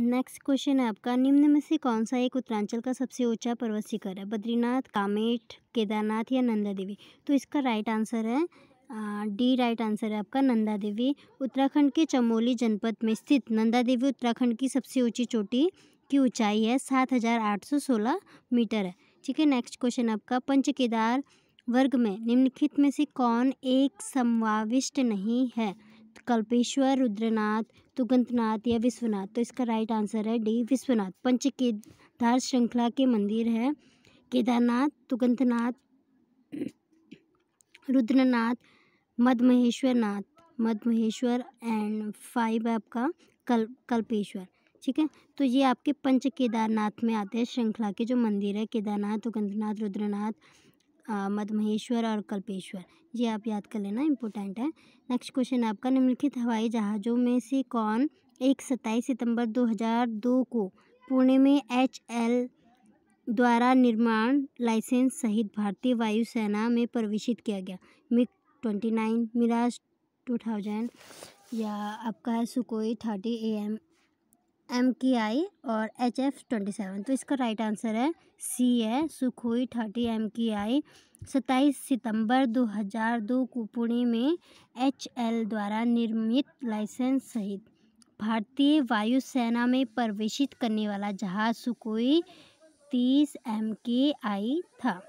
next question है आपका निम्न में से कौन सा एक उत्तरांचल का सबसे ऊंचा पर्वत शिखर है बद्रीनाथ कामेठ केदारनाथ या नंदा देवी तो इसका राइट आंसर है डी राइट आंसर है आपका नंदा देवी उत्तराखंड के चमोली जनपद में स्थित नंदा देवी उत्तराखंड की सबसे ऊंची चोटी की ऊंचाई है सात हज़ार आठ सौ सोलह मीटर है ठीक है नेक्स्ट क्वेश्चन आपका पंच केदार वर्ग में निम्नलिखित में से कौन एक समाविष्ट नहीं है कल्पेश्वर रुद्रनाथ तुगंतनाथ या विश्वनाथ तो इसका राइट आंसर है डी विश्वनाथ पंच केदार श्रृंखला के मंदिर है केदारनाथ तुगंतनाथ रुद्रनाथ मधमहेश्वर नाथ मधमहेश्वर एंड फाइव आपका कल कल्पेश्वर ठीक है तो ये आपके पंच केदारनाथ में आते हैं श्रृंखला के जो मंदिर है केदारनाथ तुगंतनाथ रुद्रनाथ मधमहेश्वर और कल्पेश्वर ये आप याद कर लेना इम्पोर्टेंट है नेक्स्ट क्वेश्चन आपका निम्नलिखित हवाई जहाज़ों में से कौन एक सत्ताईस सितंबर 2002 को पुणे में एच एल द्वारा निर्माण लाइसेंस सहित भारतीय वायुसेना में प्रवेशित किया गया MiG twenty nine Mirage two thousand या आपका है Sukhoi thirty A M M K I और एच एफ ट्वेंटी सेवन तो इसका राइट आंसर है सी है सुखोई थर्टी एम की आई सत्ताईस सितंबर दो को पुणे में एच एल द्वारा निर्मित लाइसेंस सहित भारतीय वायुसेना में प्रवेशित करने वाला जहाज सुखोई तीस एम के आई था